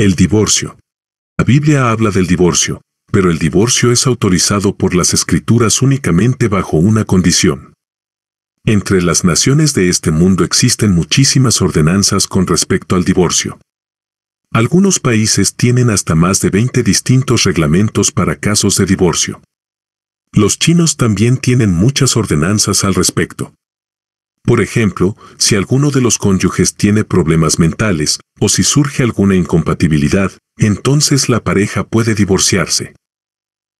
El divorcio. La Biblia habla del divorcio, pero el divorcio es autorizado por las escrituras únicamente bajo una condición. Entre las naciones de este mundo existen muchísimas ordenanzas con respecto al divorcio. Algunos países tienen hasta más de 20 distintos reglamentos para casos de divorcio. Los chinos también tienen muchas ordenanzas al respecto. Por ejemplo, si alguno de los cónyuges tiene problemas mentales o si surge alguna incompatibilidad, entonces la pareja puede divorciarse.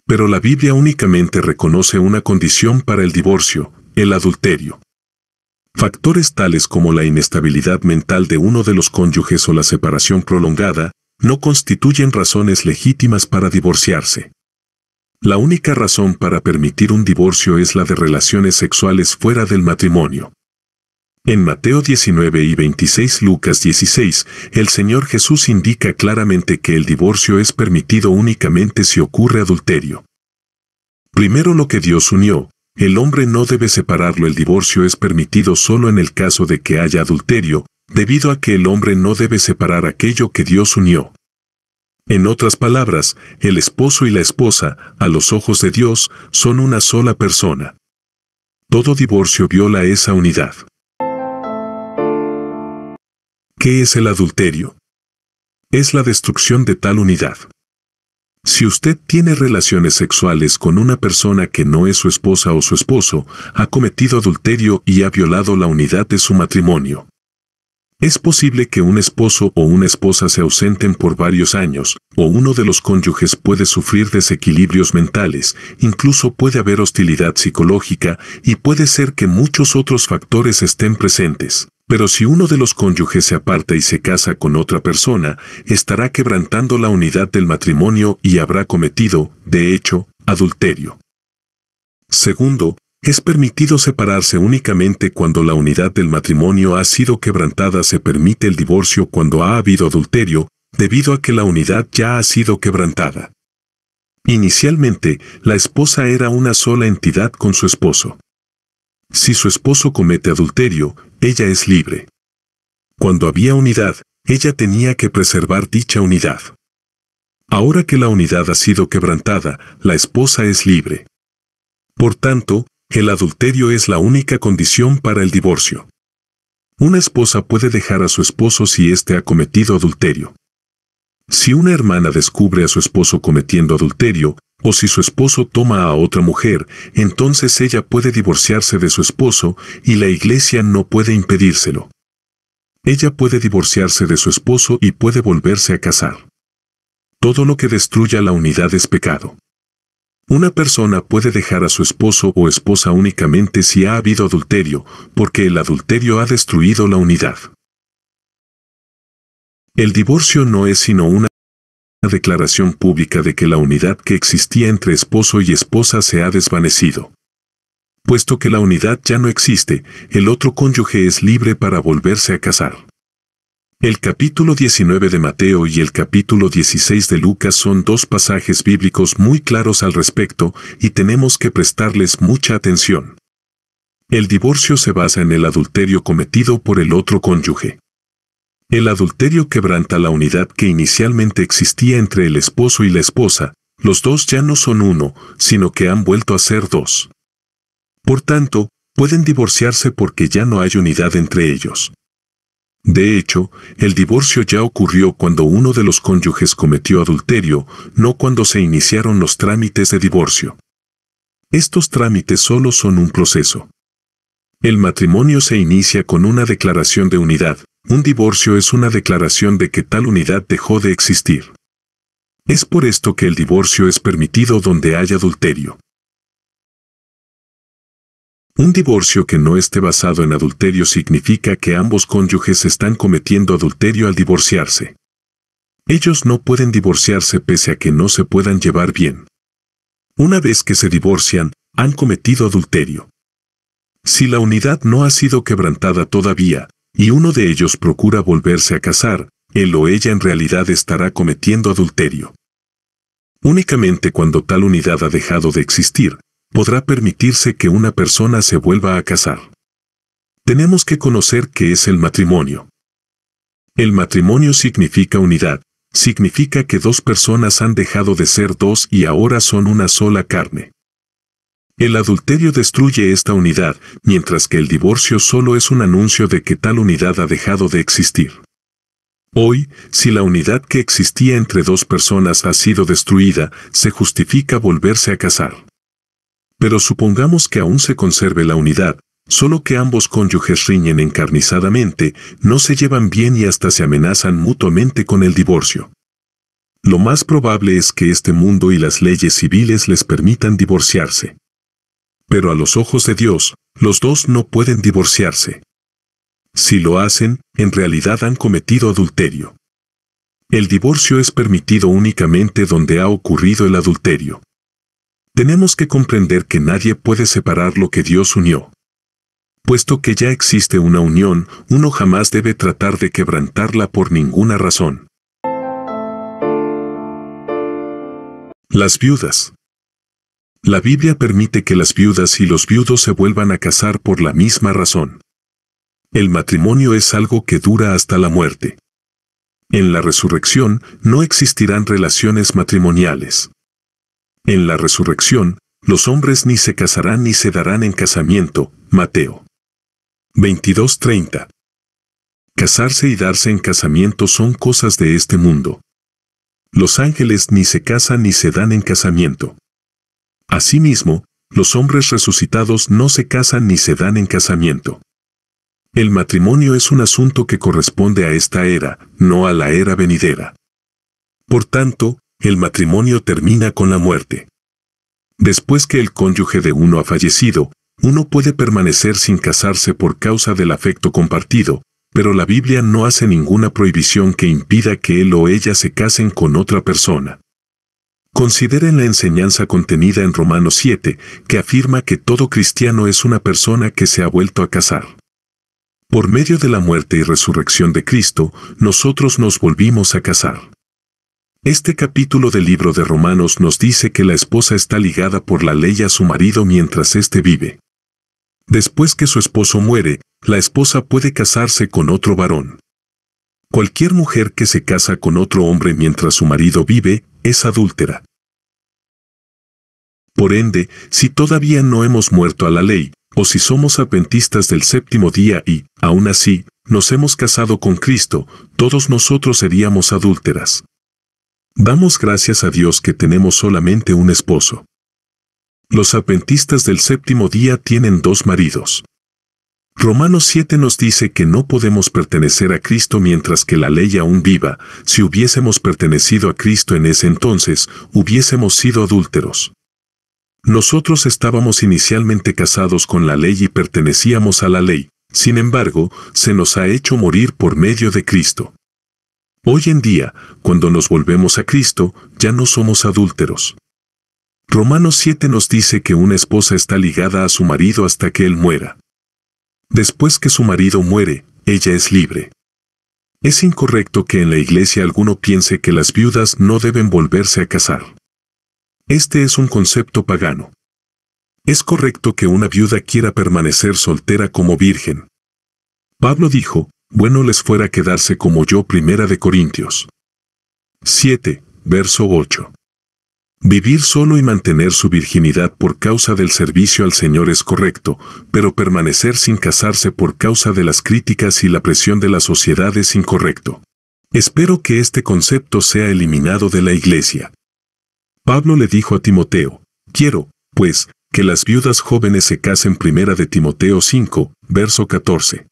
Pero la Biblia únicamente reconoce una condición para el divorcio, el adulterio. Factores tales como la inestabilidad mental de uno de los cónyuges o la separación prolongada no constituyen razones legítimas para divorciarse. La única razón para permitir un divorcio es la de relaciones sexuales fuera del matrimonio. En Mateo 19 y 26 Lucas 16, el Señor Jesús indica claramente que el divorcio es permitido únicamente si ocurre adulterio. Primero lo que Dios unió, el hombre no debe separarlo. El divorcio es permitido solo en el caso de que haya adulterio, debido a que el hombre no debe separar aquello que Dios unió. En otras palabras, el esposo y la esposa, a los ojos de Dios, son una sola persona. Todo divorcio viola esa unidad. ¿Qué es el adulterio? Es la destrucción de tal unidad. Si usted tiene relaciones sexuales con una persona que no es su esposa o su esposo, ha cometido adulterio y ha violado la unidad de su matrimonio. Es posible que un esposo o una esposa se ausenten por varios años, o uno de los cónyuges puede sufrir desequilibrios mentales, incluso puede haber hostilidad psicológica y puede ser que muchos otros factores estén presentes. Pero si uno de los cónyuges se aparta y se casa con otra persona, estará quebrantando la unidad del matrimonio y habrá cometido, de hecho, adulterio. Segundo, es permitido separarse únicamente cuando la unidad del matrimonio ha sido quebrantada. Se permite el divorcio cuando ha habido adulterio, debido a que la unidad ya ha sido quebrantada. Inicialmente, la esposa era una sola entidad con su esposo. Si su esposo comete adulterio, ella es libre. Cuando había unidad, ella tenía que preservar dicha unidad. Ahora que la unidad ha sido quebrantada, la esposa es libre. Por tanto, el adulterio es la única condición para el divorcio. Una esposa puede dejar a su esposo si éste ha cometido adulterio. Si una hermana descubre a su esposo cometiendo adulterio, o si su esposo toma a otra mujer, entonces ella puede divorciarse de su esposo y la iglesia no puede impedírselo. Ella puede divorciarse de su esposo y puede volverse a casar. Todo lo que destruya la unidad es pecado. Una persona puede dejar a su esposo o esposa únicamente si ha habido adulterio, porque el adulterio ha destruido la unidad. El divorcio no es sino una declaración pública de que la unidad que existía entre esposo y esposa se ha desvanecido. Puesto que la unidad ya no existe, el otro cónyuge es libre para volverse a casar. El capítulo 19 de Mateo y el capítulo 16 de Lucas son dos pasajes bíblicos muy claros al respecto y tenemos que prestarles mucha atención. El divorcio se basa en el adulterio cometido por el otro cónyuge. El adulterio quebranta la unidad que inicialmente existía entre el esposo y la esposa, los dos ya no son uno, sino que han vuelto a ser dos. Por tanto, pueden divorciarse porque ya no hay unidad entre ellos. De hecho, el divorcio ya ocurrió cuando uno de los cónyuges cometió adulterio, no cuando se iniciaron los trámites de divorcio. Estos trámites solo son un proceso. El matrimonio se inicia con una declaración de unidad, un divorcio es una declaración de que tal unidad dejó de existir. Es por esto que el divorcio es permitido donde hay adulterio. Un divorcio que no esté basado en adulterio significa que ambos cónyuges están cometiendo adulterio al divorciarse. Ellos no pueden divorciarse pese a que no se puedan llevar bien. Una vez que se divorcian, han cometido adulterio. Si la unidad no ha sido quebrantada todavía, y uno de ellos procura volverse a casar, él o ella en realidad estará cometiendo adulterio. Únicamente cuando tal unidad ha dejado de existir, podrá permitirse que una persona se vuelva a casar. Tenemos que conocer qué es el matrimonio. El matrimonio significa unidad, significa que dos personas han dejado de ser dos y ahora son una sola carne. El adulterio destruye esta unidad, mientras que el divorcio solo es un anuncio de que tal unidad ha dejado de existir. Hoy, si la unidad que existía entre dos personas ha sido destruida, se justifica volverse a casar. Pero supongamos que aún se conserve la unidad, solo que ambos cónyuges riñen encarnizadamente, no se llevan bien y hasta se amenazan mutuamente con el divorcio. Lo más probable es que este mundo y las leyes civiles les permitan divorciarse pero a los ojos de Dios, los dos no pueden divorciarse. Si lo hacen, en realidad han cometido adulterio. El divorcio es permitido únicamente donde ha ocurrido el adulterio. Tenemos que comprender que nadie puede separar lo que Dios unió. Puesto que ya existe una unión, uno jamás debe tratar de quebrantarla por ninguna razón. Las viudas. La Biblia permite que las viudas y los viudos se vuelvan a casar por la misma razón. El matrimonio es algo que dura hasta la muerte. En la resurrección no existirán relaciones matrimoniales. En la resurrección, los hombres ni se casarán ni se darán en casamiento. Mateo 22:30. Casarse y darse en casamiento son cosas de este mundo. Los ángeles ni se casan ni se dan en casamiento. Asimismo, los hombres resucitados no se casan ni se dan en casamiento. El matrimonio es un asunto que corresponde a esta era, no a la era venidera. Por tanto, el matrimonio termina con la muerte. Después que el cónyuge de uno ha fallecido, uno puede permanecer sin casarse por causa del afecto compartido, pero la Biblia no hace ninguna prohibición que impida que él o ella se casen con otra persona. Consideren la enseñanza contenida en Romanos 7, que afirma que todo cristiano es una persona que se ha vuelto a casar. Por medio de la muerte y resurrección de Cristo, nosotros nos volvimos a casar. Este capítulo del libro de Romanos nos dice que la esposa está ligada por la ley a su marido mientras éste vive. Después que su esposo muere, la esposa puede casarse con otro varón. Cualquier mujer que se casa con otro hombre mientras su marido vive, es adúltera. Por ende, si todavía no hemos muerto a la ley, o si somos apentistas del séptimo día y, aún así, nos hemos casado con Cristo, todos nosotros seríamos adúlteras. Damos gracias a Dios que tenemos solamente un esposo. Los apentistas del séptimo día tienen dos maridos. Romanos 7 nos dice que no podemos pertenecer a Cristo mientras que la ley aún viva, si hubiésemos pertenecido a Cristo en ese entonces, hubiésemos sido adúlteros. Nosotros estábamos inicialmente casados con la ley y pertenecíamos a la ley, sin embargo, se nos ha hecho morir por medio de Cristo. Hoy en día, cuando nos volvemos a Cristo, ya no somos adúlteros. Romanos 7 nos dice que una esposa está ligada a su marido hasta que él muera. Después que su marido muere, ella es libre. Es incorrecto que en la iglesia alguno piense que las viudas no deben volverse a casar. Este es un concepto pagano. Es correcto que una viuda quiera permanecer soltera como virgen. Pablo dijo, bueno les fuera quedarse como yo primera de Corintios. 7, verso 8. Vivir solo y mantener su virginidad por causa del servicio al Señor es correcto, pero permanecer sin casarse por causa de las críticas y la presión de la sociedad es incorrecto. Espero que este concepto sea eliminado de la iglesia. Pablo le dijo a Timoteo, quiero, pues, que las viudas jóvenes se casen primera de Timoteo 5, verso 14.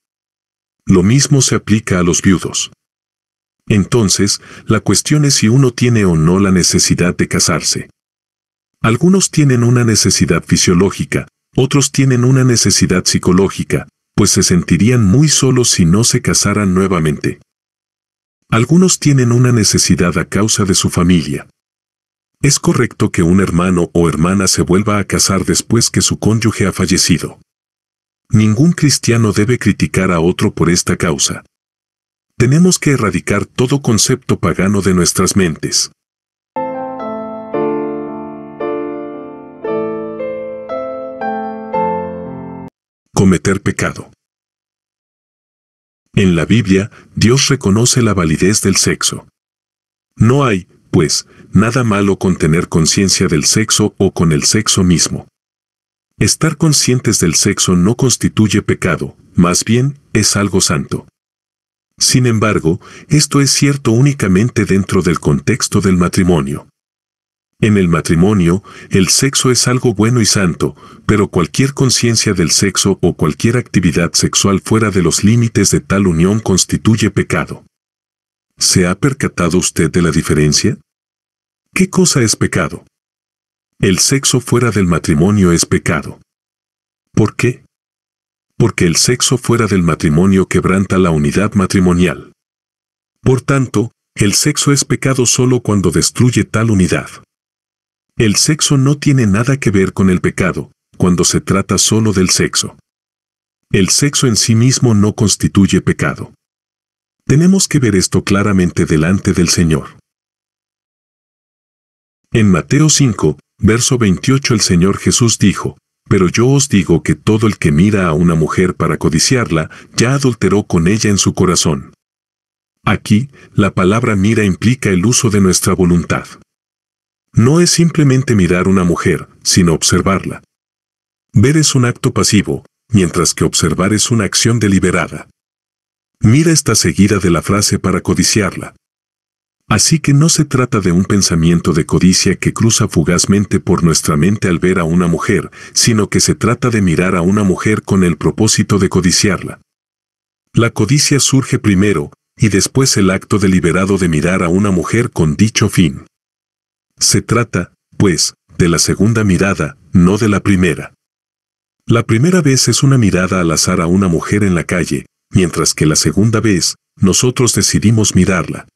Lo mismo se aplica a los viudos. Entonces, la cuestión es si uno tiene o no la necesidad de casarse. Algunos tienen una necesidad fisiológica, otros tienen una necesidad psicológica, pues se sentirían muy solos si no se casaran nuevamente. Algunos tienen una necesidad a causa de su familia. Es correcto que un hermano o hermana se vuelva a casar después que su cónyuge ha fallecido. Ningún cristiano debe criticar a otro por esta causa tenemos que erradicar todo concepto pagano de nuestras mentes. Cometer pecado. En la Biblia, Dios reconoce la validez del sexo. No hay, pues, nada malo con tener conciencia del sexo o con el sexo mismo. Estar conscientes del sexo no constituye pecado, más bien, es algo santo. Sin embargo, esto es cierto únicamente dentro del contexto del matrimonio. En el matrimonio, el sexo es algo bueno y santo, pero cualquier conciencia del sexo o cualquier actividad sexual fuera de los límites de tal unión constituye pecado. ¿Se ha percatado usted de la diferencia? ¿Qué cosa es pecado? El sexo fuera del matrimonio es pecado. ¿Por qué? porque el sexo fuera del matrimonio quebranta la unidad matrimonial. Por tanto, el sexo es pecado solo cuando destruye tal unidad. El sexo no tiene nada que ver con el pecado, cuando se trata solo del sexo. El sexo en sí mismo no constituye pecado. Tenemos que ver esto claramente delante del Señor. En Mateo 5, verso 28 el Señor Jesús dijo, pero yo os digo que todo el que mira a una mujer para codiciarla, ya adulteró con ella en su corazón. Aquí, la palabra mira implica el uso de nuestra voluntad. No es simplemente mirar una mujer, sino observarla. Ver es un acto pasivo, mientras que observar es una acción deliberada. Mira está seguida de la frase para codiciarla. Así que no se trata de un pensamiento de codicia que cruza fugazmente por nuestra mente al ver a una mujer, sino que se trata de mirar a una mujer con el propósito de codiciarla. La codicia surge primero, y después el acto deliberado de mirar a una mujer con dicho fin. Se trata, pues, de la segunda mirada, no de la primera. La primera vez es una mirada al azar a una mujer en la calle, mientras que la segunda vez, nosotros decidimos mirarla.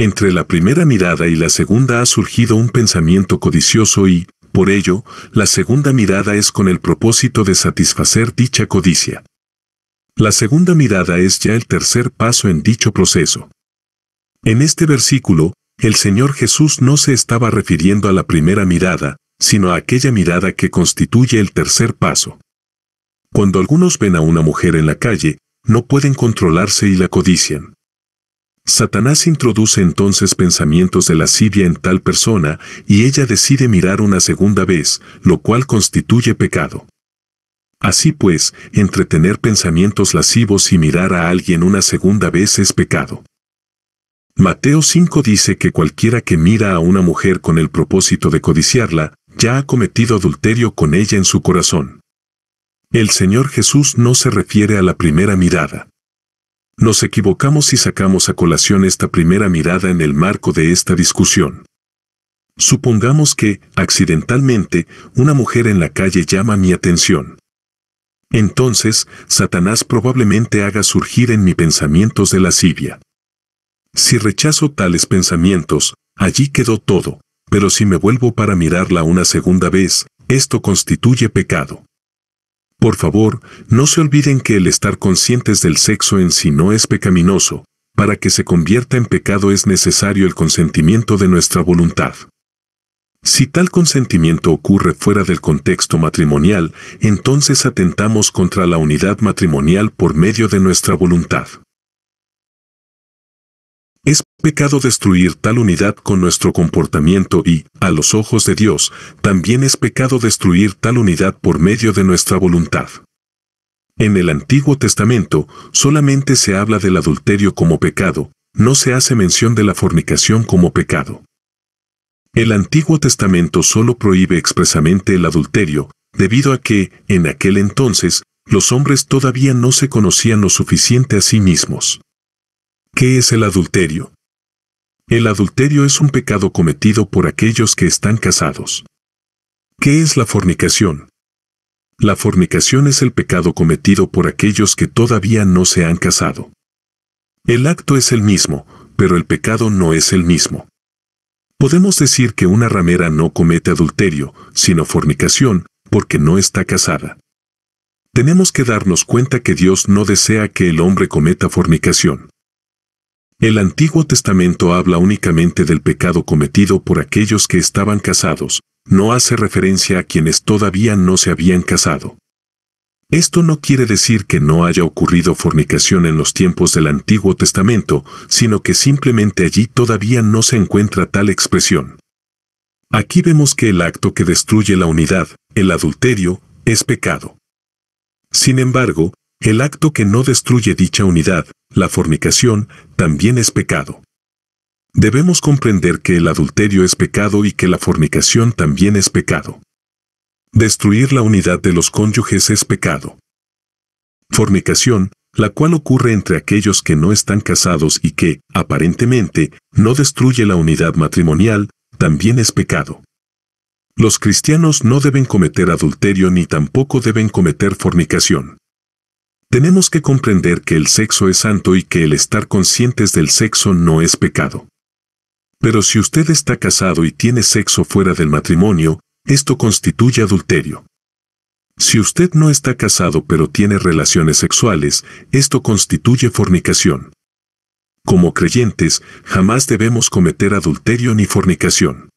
Entre la primera mirada y la segunda ha surgido un pensamiento codicioso y, por ello, la segunda mirada es con el propósito de satisfacer dicha codicia. La segunda mirada es ya el tercer paso en dicho proceso. En este versículo, el Señor Jesús no se estaba refiriendo a la primera mirada, sino a aquella mirada que constituye el tercer paso. Cuando algunos ven a una mujer en la calle, no pueden controlarse y la codician. Satanás introduce entonces pensamientos de lascivia en tal persona y ella decide mirar una segunda vez, lo cual constituye pecado. Así pues, entretener pensamientos lascivos y mirar a alguien una segunda vez es pecado. Mateo 5 dice que cualquiera que mira a una mujer con el propósito de codiciarla, ya ha cometido adulterio con ella en su corazón. El Señor Jesús no se refiere a la primera mirada. Nos equivocamos si sacamos a colación esta primera mirada en el marco de esta discusión. Supongamos que, accidentalmente, una mujer en la calle llama mi atención. Entonces, Satanás probablemente haga surgir en mi pensamientos de la lascivia. Si rechazo tales pensamientos, allí quedó todo, pero si me vuelvo para mirarla una segunda vez, esto constituye pecado. Por favor, no se olviden que el estar conscientes del sexo en sí no es pecaminoso, para que se convierta en pecado es necesario el consentimiento de nuestra voluntad. Si tal consentimiento ocurre fuera del contexto matrimonial, entonces atentamos contra la unidad matrimonial por medio de nuestra voluntad. Es pecado destruir tal unidad con nuestro comportamiento y, a los ojos de Dios, también es pecado destruir tal unidad por medio de nuestra voluntad. En el Antiguo Testamento solamente se habla del adulterio como pecado, no se hace mención de la fornicación como pecado. El Antiguo Testamento solo prohíbe expresamente el adulterio, debido a que, en aquel entonces, los hombres todavía no se conocían lo suficiente a sí mismos. ¿Qué es el adulterio? El adulterio es un pecado cometido por aquellos que están casados. ¿Qué es la fornicación? La fornicación es el pecado cometido por aquellos que todavía no se han casado. El acto es el mismo, pero el pecado no es el mismo. Podemos decir que una ramera no comete adulterio, sino fornicación, porque no está casada. Tenemos que darnos cuenta que Dios no desea que el hombre cometa fornicación. El Antiguo Testamento habla únicamente del pecado cometido por aquellos que estaban casados, no hace referencia a quienes todavía no se habían casado. Esto no quiere decir que no haya ocurrido fornicación en los tiempos del Antiguo Testamento, sino que simplemente allí todavía no se encuentra tal expresión. Aquí vemos que el acto que destruye la unidad, el adulterio, es pecado. Sin embargo, el acto que no destruye dicha unidad, la fornicación, también es pecado. Debemos comprender que el adulterio es pecado y que la fornicación también es pecado. Destruir la unidad de los cónyuges es pecado. Fornicación, la cual ocurre entre aquellos que no están casados y que, aparentemente, no destruye la unidad matrimonial, también es pecado. Los cristianos no deben cometer adulterio ni tampoco deben cometer fornicación. Tenemos que comprender que el sexo es santo y que el estar conscientes del sexo no es pecado. Pero si usted está casado y tiene sexo fuera del matrimonio, esto constituye adulterio. Si usted no está casado pero tiene relaciones sexuales, esto constituye fornicación. Como creyentes, jamás debemos cometer adulterio ni fornicación.